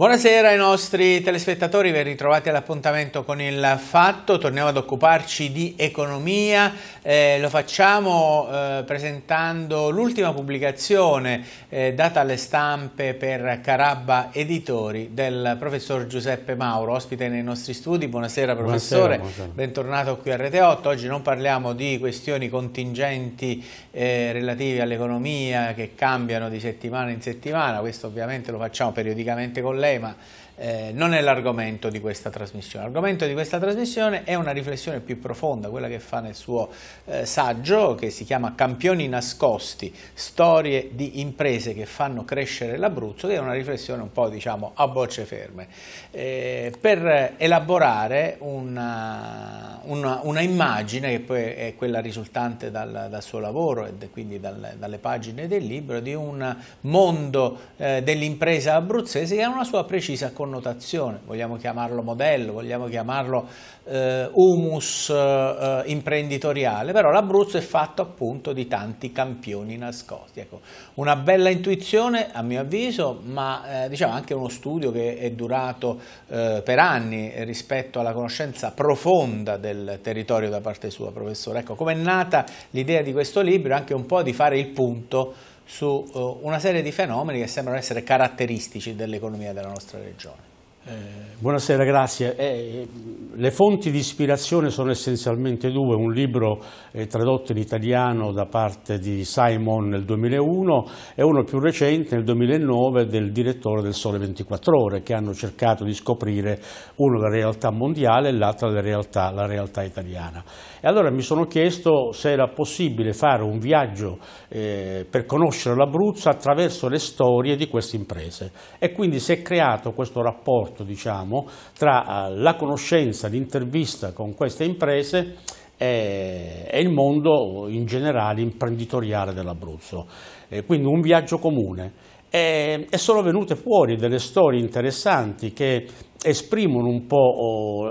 Buonasera ai nostri telespettatori, ben ritrovati all'appuntamento con il Fatto, torniamo ad occuparci di economia, eh, lo facciamo eh, presentando l'ultima pubblicazione eh, data alle stampe per Carabba Editori del professor Giuseppe Mauro, ospite nei nostri studi, buonasera professore, buonasera, buonasera. bentornato qui a Rete 8, oggi non parliamo di questioni contingenti eh, relative all'economia che cambiano di settimana in settimana, questo ovviamente lo facciamo periodicamente con lei, problema, eh, non è l'argomento di questa trasmissione. L'argomento di questa trasmissione è una riflessione più profonda, quella che fa nel suo eh, saggio che si chiama Campioni nascosti, storie di imprese che fanno crescere l'Abruzzo, che è una riflessione un po' diciamo a bocce ferme, eh, per elaborare una, una, una, immagine che poi è quella risultante dal, dal suo lavoro e quindi dal, dalle pagine del libro di un mondo eh, dell'impresa abruzzese che ha una sua sua precisa connotazione, vogliamo chiamarlo modello, vogliamo chiamarlo eh, humus eh, imprenditoriale, però l'Abruzzo è fatto appunto di tanti campioni nascosti. Ecco, una bella intuizione a mio avviso, ma eh, diciamo anche uno studio che è durato eh, per anni rispetto alla conoscenza profonda del territorio da parte sua, professore. Ecco, com'è nata l'idea di questo libro, anche un po' di fare il punto su eh, una serie di fenomeni che sembrano essere caratteristici dell'economia della nostra regione. Eh, buonasera, grazie. Eh, le fonti di ispirazione sono essenzialmente due, un libro eh, tradotto in italiano da parte di Simon nel 2001 e uno più recente nel 2009 del direttore del Sole 24 Ore che hanno cercato di scoprire uno la realtà mondiale e l'altra la realtà, la realtà italiana. E allora mi sono chiesto se era possibile fare un viaggio eh, per conoscere l'Abruzzo attraverso le storie di queste imprese e quindi si è creato questo rapporto rapporto diciamo, tra eh, la conoscenza, l'intervista con queste imprese e, il mondo in generale imprenditoriale dell'Abruzzo. Eh, quindi un viaggio comune. E, e sono venute fuori delle storie interessanti che esprimono un po' oh,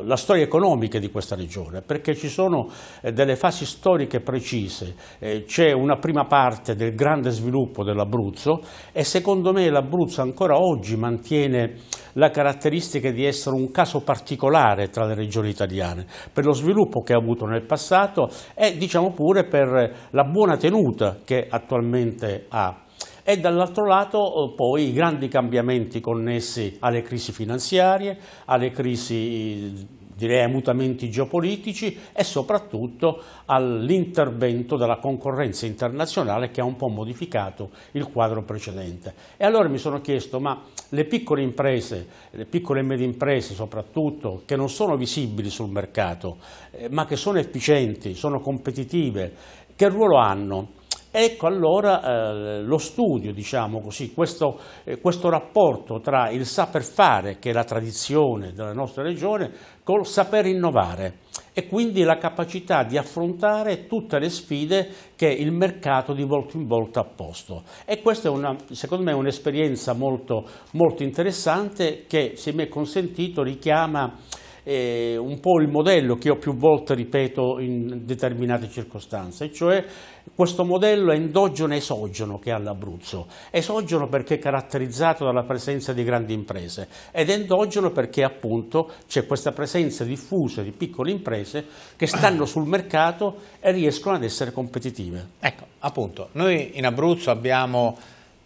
oh, la storia economica di questa regione, perché ci sono eh, delle fasi storiche precise, eh, c'è una prima parte del grande sviluppo dell'Abruzzo e secondo me l'Abruzzo ancora oggi mantiene la caratteristica di essere un caso particolare tra le regioni italiane, per lo sviluppo che ha avuto nel passato e diciamo pure per la buona tenuta che attualmente ha e dall'altro lato eh, poi i grandi cambiamenti connessi alle crisi finanziarie, alle crisi direi ai mutamenti geopolitici e soprattutto all'intervento della concorrenza internazionale che ha un po' modificato il quadro precedente. E allora mi sono chiesto, ma le piccole imprese, le piccole e medie imprese soprattutto, che non sono visibili sul mercato, eh, ma che sono efficienti, sono competitive, che ruolo hanno? Ecco allora eh, lo studio, diciamo così, questo, eh, questo, rapporto tra il saper fare, che è la tradizione della nostra regione, col saper innovare e quindi la capacità di affrontare tutte le sfide che il mercato di volta in volta ha posto. E questa è una, secondo me un'esperienza molto, molto interessante che, se mi è consentito, richiama eh, un po' il modello che io più volte ripeto in determinate circostanze, cioè questo modello endogeno esogeno che ha l'Abruzzo. Esogeno perché è caratterizzato dalla presenza di grandi imprese ed endogeno perché appunto c'è questa presenza diffusa di piccole imprese che stanno sul mercato e riescono ad essere competitive. Ecco, appunto, noi in Abruzzo abbiamo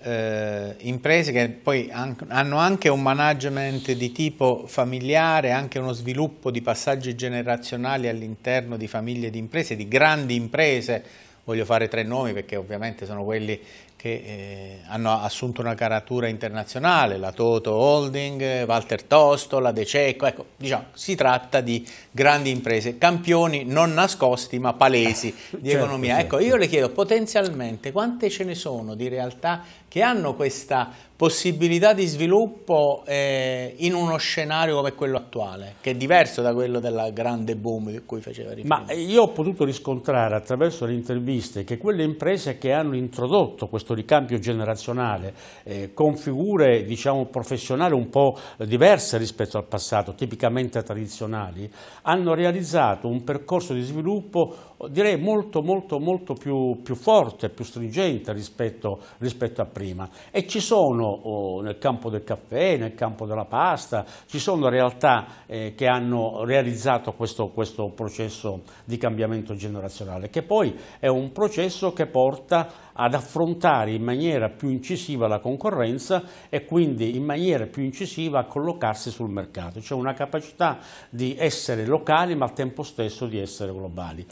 eh, imprese che poi an hanno anche un management di tipo familiare, anche uno sviluppo di passaggi generazionali all'interno di famiglie di imprese, di grandi imprese, voglio fare tre nomi perché ovviamente sono quelli che eh, hanno assunto una caratura internazionale, la Toto Holding, Walter Tosto, la De Cecco, ecco, diciamo, si tratta di grandi imprese, campioni non nascosti ma palesi di certo, economia. Ecco, certo. Ecco, io le chiedo potenzialmente quante ce ne sono di realtà che hanno questa possibilità di sviluppo eh, in uno scenario come quello attuale, che è diverso da quello della grande boom di cui faceva riferimento. Ma io ho potuto riscontrare attraverso le interviste che quelle imprese che hanno introdotto questo questo ricambio generazionale eh, con figure diciamo, professionali un po' diverse rispetto al passato, tipicamente tradizionali, hanno realizzato un percorso di sviluppo direi molto molto molto più, più forte, più stringente rispetto, rispetto, a prima e ci sono oh, nel campo del caffè, nel campo della pasta, ci sono realtà eh, che hanno realizzato questo, questo processo di cambiamento generazionale che poi è un processo che porta ad affrontare in maniera più incisiva la concorrenza e quindi in maniera più incisiva a collocarsi sul mercato, cioè una capacità di essere locali ma al tempo stesso di essere globali.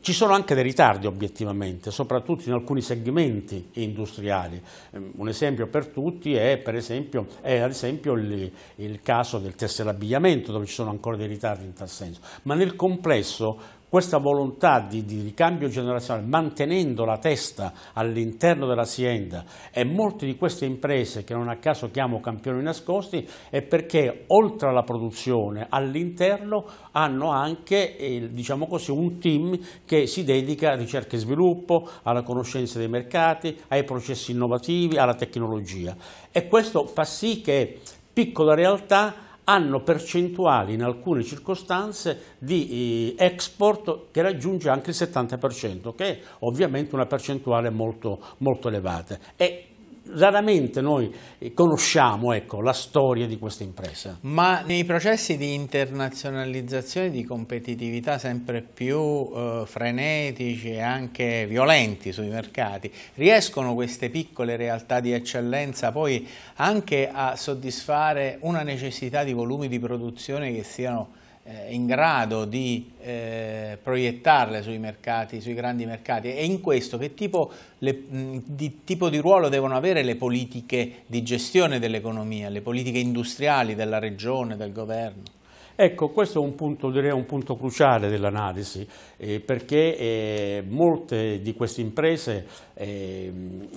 Ci sono anche dei ritardi obiettivamente, soprattutto in alcuni segmenti industriali. Ehm, un esempio per tutti è, per esempio, è ad esempio il, il caso del tessere abbigliamento, dove ci sono ancora dei ritardi in tal senso. Ma nel complesso questa volontà di, di ricambio generazionale, mantenendo la testa all'interno dell'azienda e molte di queste imprese che non a caso chiamo campioni nascosti, è perché oltre alla produzione all'interno hanno anche eh, diciamo così, un team che si dedica a ricerca e sviluppo, alla conoscenza dei mercati, ai processi innovativi, alla tecnologia e questo fa sì che piccola realtà hanno percentuali in alcune circostanze di eh, export che raggiunge anche il 70%, che è ovviamente una percentuale molto, molto elevata. E raramente noi conosciamo ecco, la storia di questa impresa. Ma nei processi di internazionalizzazione, di competitività sempre più eh, frenetici e anche violenti sui mercati, riescono queste piccole realtà di eccellenza poi anche a soddisfare una necessità di volumi di produzione che siano eh, in grado di eh, proiettarle sui mercati, sui grandi mercati e in questo che tipo, le, di, tipo di ruolo devono avere le politiche di gestione dell'economia, le politiche industriali della regione, del governo? Ecco, questo è un punto, direi, un punto cruciale dell'analisi, eh, perché eh, molte di queste imprese ehm,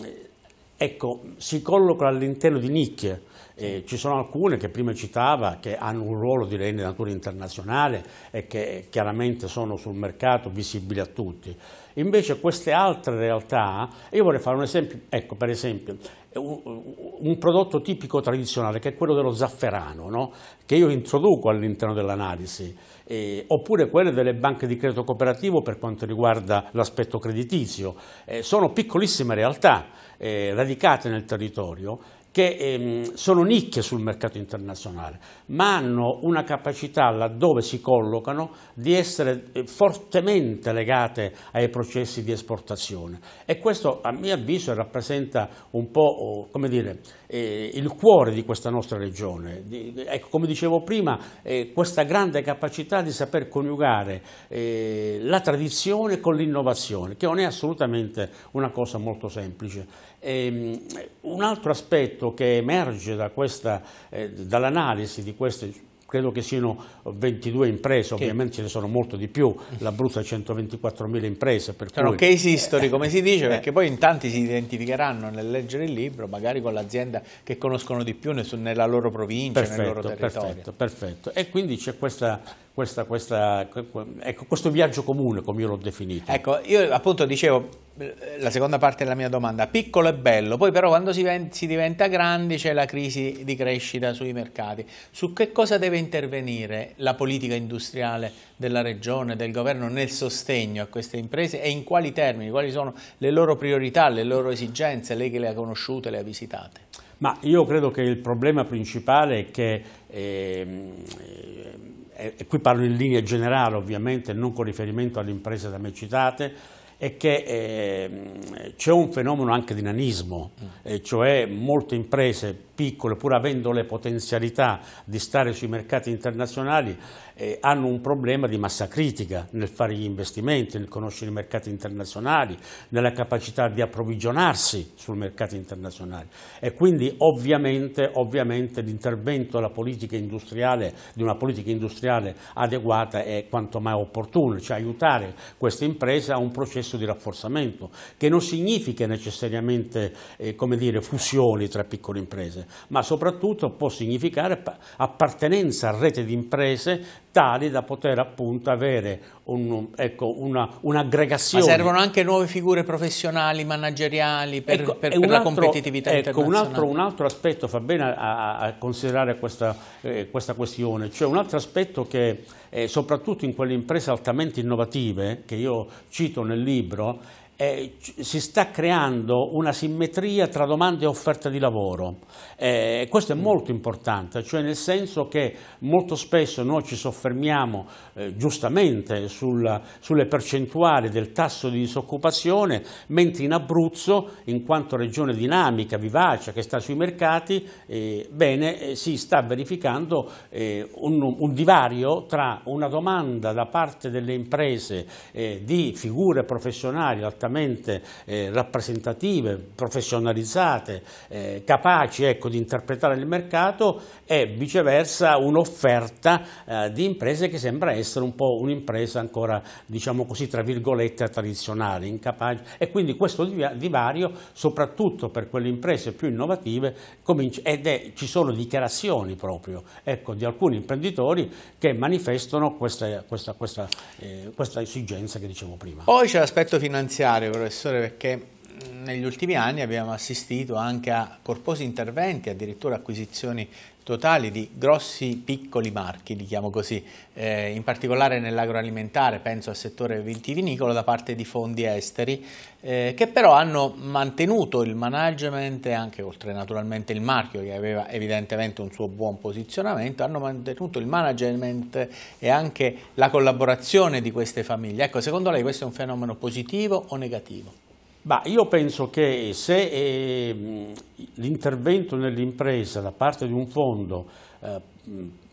ecco, si collocano all'interno di nicchie, eh, ci sono alcune che prima citava che hanno un ruolo direi di natura internazionale e che chiaramente sono sul mercato visibili a tutti. Invece queste altre realtà, io vorrei fare un esempio, ecco per esempio, un, prodotto tipico tradizionale che è quello dello zafferano, no? che io introduco all'interno dell'analisi, eh, oppure quelle delle banche di credito cooperativo per quanto riguarda l'aspetto creditizio. Eh, sono piccolissime realtà eh, radicate nel territorio che ehm, sono nicchie sul mercato internazionale, ma hanno una capacità laddove si collocano di essere eh, fortemente legate ai processi di esportazione e questo a mio avviso rappresenta un po' oh, come dire, eh, il cuore di questa nostra regione. Di, ecco, come dicevo prima, eh, questa grande capacità di saper coniugare eh, la tradizione con l'innovazione, che non è assolutamente una cosa molto semplice. Ehm, un altro aspetto elemento che emerge da eh, dall'analisi di queste credo che siano 22 imprese, ovviamente ce ne sono molto di più, l'Abruzzo ha 124.000 imprese. Per sono cui... case history, come si dice, eh. perché poi in tanti si identificheranno nel leggere il libro, magari con l'azienda che conoscono di più nella loro provincia, perfetto, nel loro territorio. Perfetto, perfetto. E quindi c'è questa questa, questa, ecco, questo viaggio comune, come io l'ho definito. Ecco, io appunto dicevo, eh, la seconda parte della mia domanda, piccolo e bello, poi però quando si, si diventa grandi c'è la crisi di crescita sui mercati, su che cosa deve intervenire la politica industriale della regione, del governo nel sostegno a queste imprese e in quali termini, quali sono le loro priorità, le loro esigenze, lei che le ha conosciute, le ha visitate? Ma io credo che il problema principale è che, eh, eh, e qui parlo in linea generale ovviamente, non con riferimento alle imprese da me citate, è che eh, c'è un fenomeno anche di nanismo, eh, cioè molte imprese piccole, pur avendo le potenzialità di stare sui mercati internazionali, eh, hanno un problema di massa critica nel fare gli investimenti, nel conoscere i mercati internazionali, nella capacità di approvvigionarsi sul mercato internazionale. E quindi ovviamente, ovviamente l'intervento alla politica industriale, di una politica industriale adeguata è quanto mai opportuno, cioè aiutare queste imprese a un processo di rafforzamento, che non significa necessariamente eh, dire, fusioni tra piccole imprese, ma soprattutto può significare appartenenza a rete di imprese tali da poter appunto avere ecco, un'aggregazione. Ecco, un ma servono anche nuove figure professionali, manageriali per, ecco, per, per altro, la competitività ecco, internazionale. Un altro, un altro, aspetto, fa bene a, a considerare questa, eh, questa, questione, cioè un altro aspetto che eh, soprattutto in quelle imprese altamente innovative, che io cito nel libro, eh, si sta creando una simmetria tra domanda e offerta di lavoro. Eh, questo è mm. molto importante, cioè nel senso che molto spesso noi ci soffermiamo eh, giustamente sul, sulle percentuali del tasso di disoccupazione, mentre in Abruzzo, in quanto regione dinamica, vivace, che sta sui mercati, eh, bene, eh, si sta verificando eh, un, un, divario tra una domanda da parte delle imprese di figure professionali altamente altamente eh, rappresentative, professionalizzate, eh, capaci ecco, di interpretare il mercato e viceversa un'offerta eh, di imprese che sembra essere un po' un'impresa ancora, diciamo così, tra virgolette tradizionale, incapace. E quindi questo divario, soprattutto per quelle imprese più innovative, comincia, ed è, ci sono dichiarazioni proprio ecco, di alcuni imprenditori che manifestano questa, questa, questa, eh, questa esigenza che dicevo prima. Poi c'è l'aspetto finanziario fare, professore, perché negli ultimi anni abbiamo assistito anche a corposi interventi, addirittura acquisizioni totali di grossi piccoli marchi, li chiamo così, eh, in particolare nell'agroalimentare, penso al settore vitivinicolo da parte di fondi esteri, eh, che però hanno mantenuto il management, anche oltre naturalmente il marchio che aveva evidentemente un suo buon posizionamento, hanno mantenuto il management e anche la collaborazione di queste famiglie. Ecco, secondo lei questo è un fenomeno positivo o negativo? Bah, io penso che se eh, l'intervento nell'impresa da parte di un fondo eh,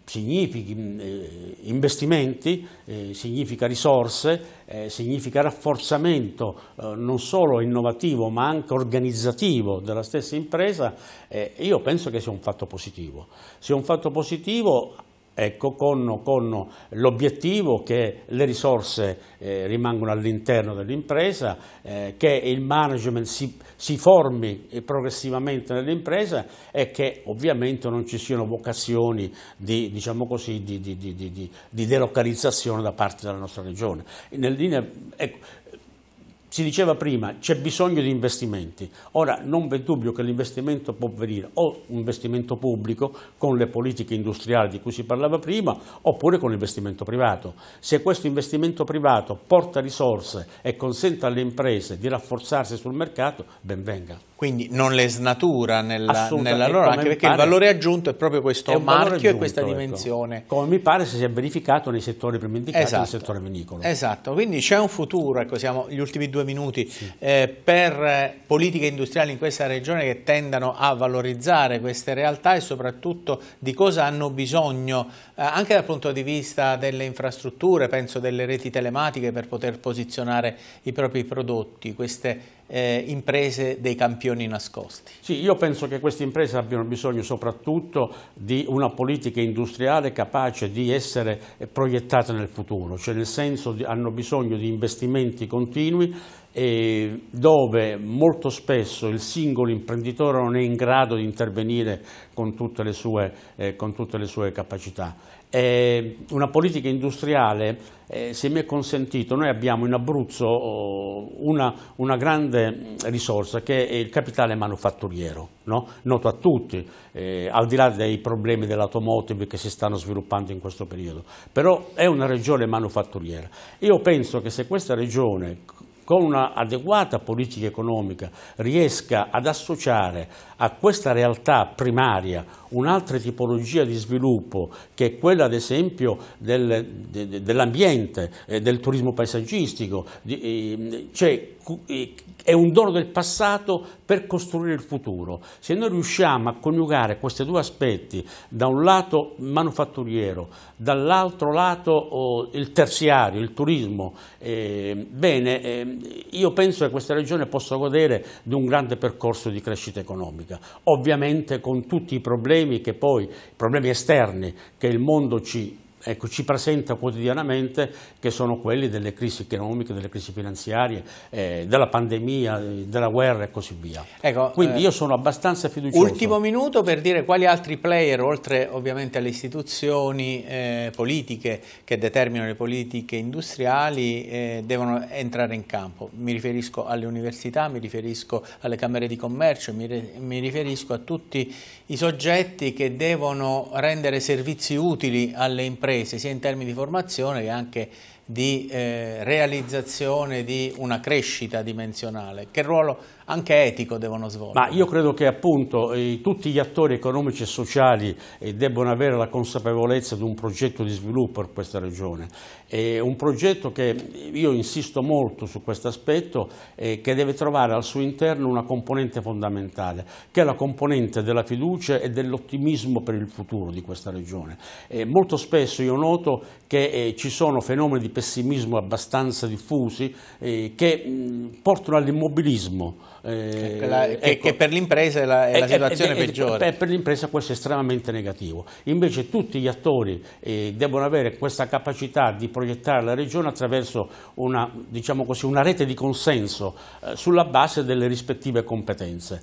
significhi mm, eh, investimenti, eh, significa risorse, eh, significa rafforzamento eh, non solo innovativo ma anche organizzativo della stessa impresa, io penso che sia un fatto positivo. Sia un fatto positivo Ecco, con, con l'obiettivo che le risorse eh, rimangano all'interno dell'impresa, eh, che il management si, si formi progressivamente nell'impresa e che ovviamente non ci siano vocazioni di, diciamo così, di, di, di delocalizzazione da parte della nostra regione. Linea, ecco, si diceva prima, c'è bisogno di investimenti. Ora, non v'è dubbio che l'investimento può venire o un investimento pubblico con le politiche industriali di cui si parlava prima, oppure con l'investimento privato. Se questo investimento privato porta risorse e consente alle imprese di rafforzarsi sul mercato, ben venga. Quindi non le snatura nella, nella loro, anche perché pare, il valore aggiunto è proprio questo è marchio aggiunto, e questa ecco. dimensione. Ecco. Come mi pare si sia verificato nei settori prima indicati esatto. nel settore vinicolo. Esatto, quindi c'è un futuro, ecco, siamo gli ultimi due minuti, sì. eh, per politiche industriali in questa regione che tendano a valorizzare queste realtà e soprattutto di cosa hanno bisogno eh, anche dal punto di vista delle infrastrutture, penso delle reti telematiche per poter posizionare i propri prodotti, queste eh, imprese dei campioni nascosti? Sì, io penso che queste imprese abbiano bisogno soprattutto di una politica industriale capace di essere proiettata nel futuro, cioè nel senso di, hanno bisogno di investimenti continui dove molto spesso il singolo imprenditore non è in grado di intervenire con tutte le sue, eh, tutte le sue capacità una politica industriale, eh, se mi è consentito, noi abbiamo in Abruzzo oh, una, una grande risorsa che è il capitale manufatturiero, no? noto a tutti, eh, al di là dei problemi dell'automotive che si stanno sviluppando in questo periodo, però è una regione manufatturiera. Io penso che se questa regione con un'adeguata politica economica riesca ad associare a questa realtà primaria un'altra tipologia di sviluppo che è quella ad esempio del, de, dell'ambiente, eh, del turismo paesaggistico, di, eh, cioè eh, è un dono del passato per costruire il futuro. Se noi riusciamo a coniugare questi due aspetti, da un lato manufatturiero, dall'altro lato oh, il terziario, il turismo, eh, bene, eh, io penso che questa regione possa godere di un grande percorso di crescita economica, ovviamente con tutti i problemi problemi, poi, problemi esterni che il mondo ci ecco, ci presenta quotidianamente che sono quelli delle crisi economiche, delle crisi finanziarie, eh, della pandemia, eh, della guerra e così via. Ecco, Quindi eh, io sono abbastanza fiducioso. Ultimo minuto per dire quali altri player, oltre ovviamente alle istituzioni eh, politiche che determinano le politiche industriali, eh, devono entrare in campo. Mi riferisco alle università, mi riferisco alle camere di commercio, mi, mi riferisco a tutti i soggetti che devono rendere servizi utili alle imprese imprese, sia in termini di formazione che anche di eh, realizzazione di una crescita dimensionale. Che ruolo anche etico devono svolgere. Ma io credo che appunto tutti gli attori economici e sociali eh, debbano avere la consapevolezza di un progetto di sviluppo per questa regione. È un progetto che io insisto molto su questo aspetto eh, che deve trovare al suo interno una componente fondamentale, che è la componente della fiducia e dell'ottimismo per il futuro di questa regione. molto spesso io noto che eh, ci sono fenomeni di pessimismo abbastanza diffusi eh, che portano all'immobilismo eh, Quella, che, ecco, che, per l'impresa è la, è la eh, eh, situazione è, eh, è, peggiore. Per, l'impresa questo è estremamente negativo. Invece tutti gli attori eh, devono avere questa capacità di proiettare la regione attraverso una, diciamo così, una rete di consenso eh, sulla base delle rispettive competenze.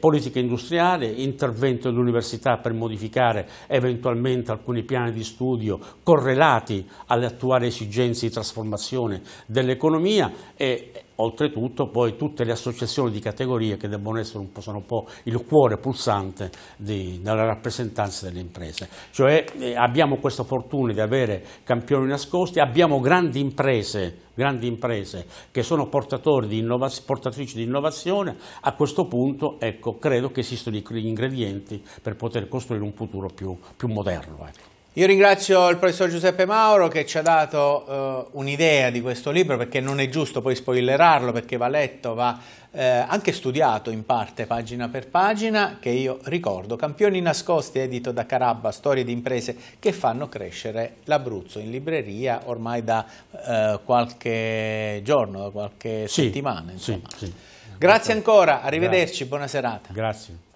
politica industriale, intervento dell'università per modificare eventualmente alcuni piani di studio correlati alle attuali esigenze di trasformazione dell'economia e oltretutto poi tutte le associazioni di categoria che devono essere un po', sono un po' il cuore pulsante di, della rappresentanza delle imprese. Cioè eh, abbiamo questa fortuna di avere campioni nascosti, abbiamo grandi imprese, grandi imprese che sono di portatrici di innovazione, a questo punto ecco, credo che esistano gli ingredienti per poter costruire un futuro più, più moderno. Ecco. Io ringrazio il professor Giuseppe Mauro che ci ha dato uh, un'idea di questo libro perché non è giusto poi spoilerarlo perché va letto, va eh, anche studiato in parte pagina per pagina che io ricordo Campioni nascosti edito da Carabba, storie di imprese che fanno crescere l'Abruzzo in libreria ormai da eh, qualche giorno, da qualche sì, settimana. Sì, sì. Grazie ancora, arrivederci, Grazie. buona serata. Grazie.